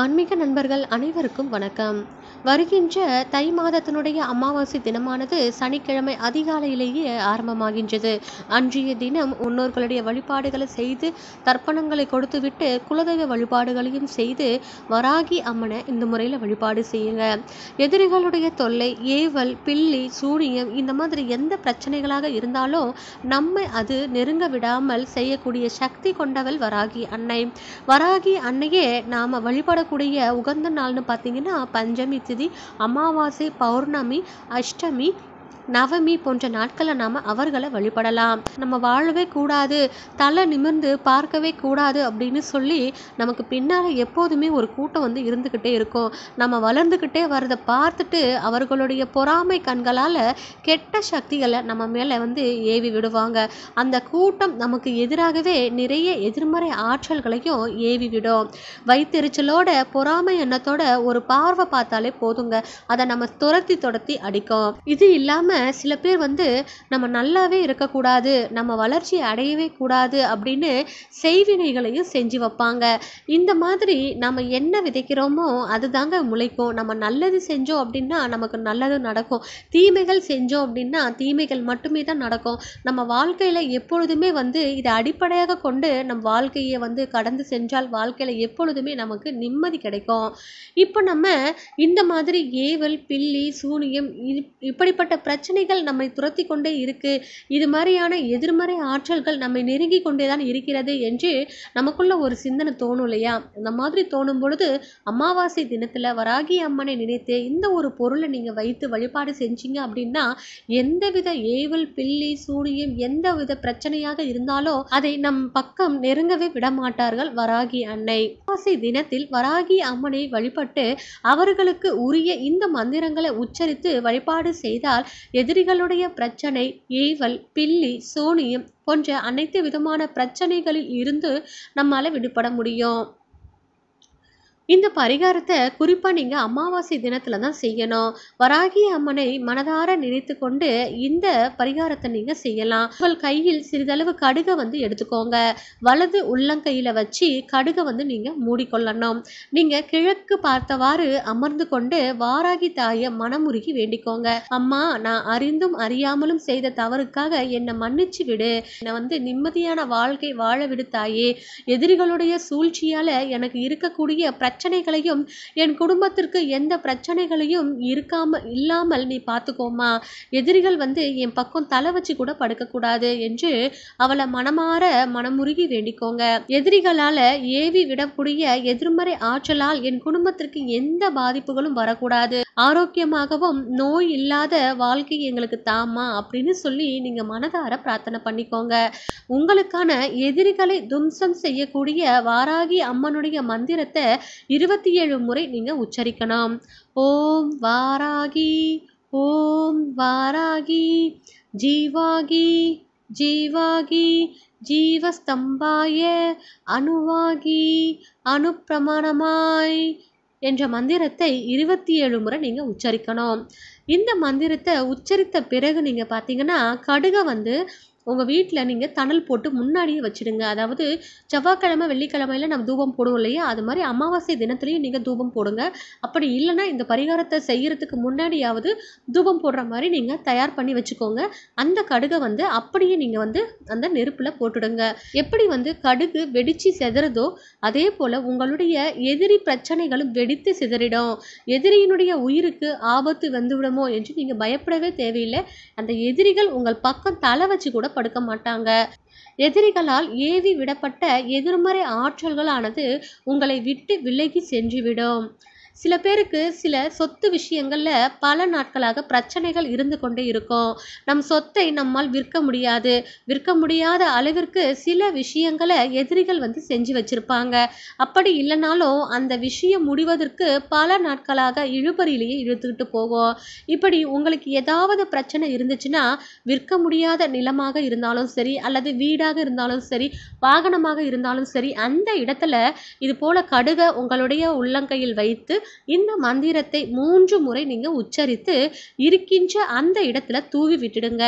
ஆன்மீக நண்பர்கள் அனைவருக்கும் வணக்கம் வருகின்ற தை மாதத்தினுடைய அமாவாசை தினமானது சனிக்கிழமை அதிகாலையிலேயே ஆரம்பமாகின்றது அன்றைய தினம் முன்னோர்களுடைய வழிபாடுகளை செய்து தர்ப்பணங்களை கொடுத்துவிட்டு குலதெய்வ வழிபாடுகளையும் செய்து வராகி அம்மனை இந்த முறையில் வழிபாடு செய்யுங்க எதிரிகளுடைய தொல்லை ஏவல் பில்லி சூரியம் இந்த மாதிரி எந்த பிரச்சனைகளாக இருந்தாலும் நம்மை அது நெருங்க விடாமல் செய்யக்கூடிய சக்தி கொண்டவள் வராகி அன்னை வராகி அன்னையே நாம் வழிபடக்கூடிய உகந்த நாள்னு பார்த்தீங்கன்னா பஞ்சமி చతుర్దశి అమావాస్య పౌర్ణమి అష్టమి நவமி போன்ற நாட்களை நாம் அவர்களை வழிபடலாம் நம்ம வாழவே கூடாது தலை நிமிர்ந்து பார்க்கவே கூடாது அப்படின்னு சொல்லி நமக்கு பின்னால் எப்போதுமே ஒரு கூட்டம் வந்து இருந்துக்கிட்டே இருக்கும் நம்ம வளர்ந்துக்கிட்டே வரதை பார்த்துட்டு அவர்களுடைய பொறாமை கண்களால் கெட்ட சக்திகளை நம்ம மேலே வந்து ஏவி விடுவாங்க அந்த கூட்டம் நமக்கு எதிராகவே நிறைய எதிர்மறை ஆற்றல்களையும் ஏவி விடும் வைத்தெறிச்சலோட பொறாமை எண்ணத்தோட ஒரு பார்வை பார்த்தாலே போதுங்க அதை நம்ம துரத்தி துரத்தி அடிக்கும் இது இல்லாம இல்லாமல் சில பேர் வந்து நம்ம நல்லாவே இருக்கக்கூடாது நம்ம வளர்ச்சி அடையவே கூடாது அப்படின்னு செய்வினைகளையும் செஞ்சு வைப்பாங்க இந்த மாதிரி நம்ம என்ன விதைக்கிறோமோ அது தாங்க முளைக்கும் நம்ம நல்லது செஞ்சோம் அப்படின்னா நமக்கு நல்லது நடக்கும் தீமைகள் செஞ்சோம் அப்படின்னா தீமைகள் மட்டுமே தான் நடக்கும் நம்ம வாழ்க்கையில் எப்பொழுதுமே வந்து இதை அடிப்படையாக கொண்டு நம் வாழ்க்கையை வந்து கடந்து சென்றால் வாழ்க்கையில் எப்பொழுதுமே நமக்கு நிம்மதி கிடைக்கும் இப்போ நம்ம இந்த மாதிரி ஏவல் பில்லி சூனியம் இப்படிப்பட்ட பிரச்சனைகள் நம்மை துரத்தி கொண்டே இருக்குது இது மாதிரியான எதிர்மறை ஆற்றல்கள் நம்மை நெருங்கி கொண்டே தான் இருக்கிறது என்று நமக்குள்ள ஒரு சிந்தனை தோணும் இல்லையா அந்த மாதிரி தோணும் பொழுது அமாவாசை தினத்தில் வராகி அம்மனை நினைத்து இந்த ஒரு பொருளை நீங்கள் வைத்து வழிபாடு செஞ்சீங்க அப்படின்னா எந்தவித ஏவல் பில்லி சூனியம் எந்தவித பிரச்சனையாக இருந்தாலோ அதை நம் பக்கம் நெருங்கவே விடமாட்டார்கள் வராகி அன்னை அமாவாசை தினத்தில் வராகி அம்மனை வழிபட்டு அவர்களுக்கு உரிய இந்த மந்திரங்களை உச்சரித்து வழிபாடு செய்தால் எதிரிகளுடைய பிரச்சனை ஏவல் பில்லி சூனியம் போன்ற அனைத்து விதமான பிரச்சனைகளில் இருந்து நம்மால் விடுபட முடியும் இந்த பரிகாரத்தை குறிப்பாக நீங்கள் அமாவாசை தினத்தில் தான் செய்யணும் வராகி அம்மனை மனதார நினைத்து கொண்டு இந்த பரிகாரத்தை நீங்கள் செய்யலாம் உங்கள் கையில் சிறிதளவு கடுகை வந்து எடுத்துக்கோங்க வலது உள்ளங்கையில் வச்சு கடுகை வந்து நீங்கள் மூடிக்கொள்ளணும் நீங்கள் கிழக்கு பார்த்தவாறு அமர்ந்து கொண்டு வாராகி தாயை மனமுருகி வேண்டிக்கோங்க அம்மா நான் அறிந்தும் அறியாமலும் செய்த தவறுக்காக என்னை மன்னிச்சு விடு என்னை வந்து நிம்மதியான வாழ்க்கை வாழ விடு தாயே எதிரிகளுடைய சூழ்ச்சியால் எனக்கு இருக்கக்கூடிய பிரச்சனைகளையும் என் குடும்பத்திற்கு எந்த பிரச்சனைகளையும் இருக்காமல் இல்லாமல் நீ பார்த்துக்கோமா எதிரிகள் வந்து என் பக்கம் தலை வச்சு கூட படுக்கக்கூடாது என்று அவளை மனமாற மனமுருகி வேண்டிக்கோங்க எதிரிகளால் ஏவி விடக்கூடிய எதிர்மறை ஆற்றலால் என் குடும்பத்திற்கு எந்த பாதிப்புகளும் வரக்கூடாது ஆரோக்கியமாகவும் நோய் இல்லாத வாழ்க்கை எங்களுக்கு தாமா அப்படின்னு சொல்லி நீங்கள் மனதார பிரார்த்தனை பண்ணிக்கோங்க உங்களுக்கான எதிரிகளை தும்சம் செய்யக்கூடிய வாராகி அம்மனுடைய மந்திரத்தை இருபத்தி ஏழு முறை நீங்கள் உச்சரிக்கணும் ஓம் வாராகி ஓம் வாராகி ஜீவாகி ஜீவாகி ஜீவஸ்தம்பாய அணுவாகி அணுப்பிரமாணமாய் என்ற மந்திரத்தை இருபத்தி ஏழு முறை நீங்கள் உச்சரிக்கணும் இந்த மந்திரத்தை உச்சரித்த பிறகு நீங்கள் பார்த்தீங்கன்னா கடுகை வந்து உங்கள் வீட்டில் நீங்கள் தணல் போட்டு முன்னாடியே வச்சுடுங்க அதாவது செவ்வாய்க்கிழமை வெள்ளிக்கிழமையில நம்ம தூபம் போடுவோம் இல்லையா அது மாதிரி அமாவாசை தினத்துலையும் நீங்கள் தூபம் போடுங்க அப்படி இல்லைன்னா இந்த பரிகாரத்தை செய்கிறதுக்கு முன்னாடியாவது தூபம் போடுற மாதிரி நீங்கள் தயார் பண்ணி வச்சுக்கோங்க அந்த கடுகை வந்து அப்படியே நீங்கள் வந்து அந்த நெருப்பில் போட்டுடுங்க எப்படி வந்து கடுகு வெடித்து செதறதோ அதே போல் உங்களுடைய எதிரி பிரச்சனைகளும் வெடித்து சிதறிடும் எதிரியினுடைய உயிருக்கு ஆபத்து வந்துவிடுமோ என்று நீங்கள் பயப்படவே தேவையில்லை அந்த எதிரிகள் உங்கள் பக்கம் தலை வச்சு கூட கட்டுப்படுத்த மாட்டாங்க எதிரிகளால் ஏவி விடப்பட்ட எதிர்மறை ஆற்றல்களானது உங்களை விட்டு விலகி சென்றுவிடும் சில பேருக்கு சில சொத்து விஷயங்களில் பல நாட்களாக பிரச்சனைகள் இருந்து கொண்டே இருக்கும் நம் சொத்தை நம்மால் விற்க முடியாது விற்க முடியாத அளவிற்கு சில விஷயங்களை எதிரிகள் வந்து செஞ்சு வச்சுருப்பாங்க அப்படி இல்லைனாலும் அந்த விஷயம் முடிவதற்கு பல நாட்களாக இழுபறியிலேயே இழுத்துக்கிட்டு போகும் இப்படி உங்களுக்கு ஏதாவது பிரச்சனை இருந்துச்சுன்னா விற்க முடியாத நிலமாக இருந்தாலும் சரி அல்லது வீடாக இருந்தாலும் சரி வாகனமாக இருந்தாலும் சரி அந்த இடத்துல இது போல கடுக உங்களுடைய உள்ளங்கையில் வைத்து இந்த மந்திரத்தை மூன்று முறை நீங்கள் உச்சரித்து இருக்கின்ற அந்த இடத்துல தூவி விட்டுடுங்க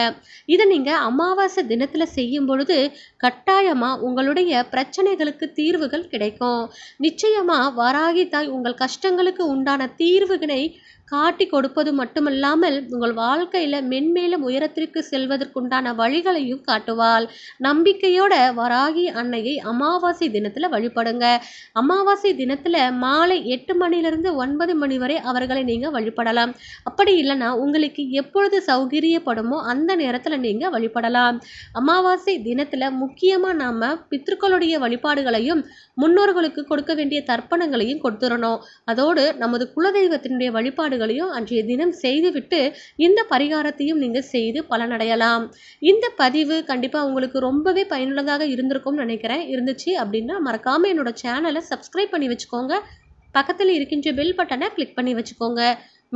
இதை நீங்கள் அமாவாசை தினத்தில் செய்யும் பொழுது கட்டாயமாக உங்களுடைய பிரச்சனைகளுக்கு தீர்வுகள் கிடைக்கும் நிச்சயமாக வராகி தாய் உங்கள் கஷ்டங்களுக்கு உண்டான தீர்வுகளை காட்டிக் கொடுப்பது மட்டுமல்லாமல் உங்கள் வாழ்க்கையில் மென்மேலும் உயரத்திற்கு செல்வதற்குண்டான வழிகளையும் காட்டுவாள் நம்பிக்கையோட வராகி அன்னையை அமாவாசை தினத்தில் வழிபடுங்க அமாவாசை தினத்தில் மாலை எட்டு மணிலிருந்து ஒன்பது மணி வரை அவர்களை நீங்கள் வழிபடலாம் அப்படி இல்லைன்னா உங்களுக்கு எப்பொழுது சௌகரியப்படுமோ அந்த நேரத்தில் நீங்கள் வழிபடலாம் அமாவாசை தினத்தில் முக்கியமாக நாம் பித்திருக்களுடைய வழிபாடுகளையும் முன்னோர்களுக்கு கொடுக்க வேண்டிய தர்ப்பணங்களையும் கொடுத்துடணும் அதோடு நமது குலதெய்வத்தினுடைய வழிபாடு வழிபாடுகளையும் அன்றைய தினம் செய்துவிட்டு இந்த பரிகாரத்தையும் நீங்கள் செய்து பலனடையலாம் இந்த பதிவு கண்டிப்பாக உங்களுக்கு ரொம்பவே பயனுள்ளதாக இருந்திருக்கும்னு நினைக்கிறேன் இருந்துச்சு அப்படின்னா மறக்காமல் என்னோட சேனலை சப்ஸ்கிரைப் பண்ணி வச்சுக்கோங்க பக்கத்தில் இருக்கின்ற பெல் பட்டனை கிளிக் பண்ணி வச்சுக்கோங்க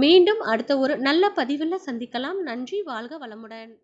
மீண்டும் அடுத்த ஒரு நல்ல பதிவில் சந்திக்கலாம் நன்றி வாழ்க வளமுடன்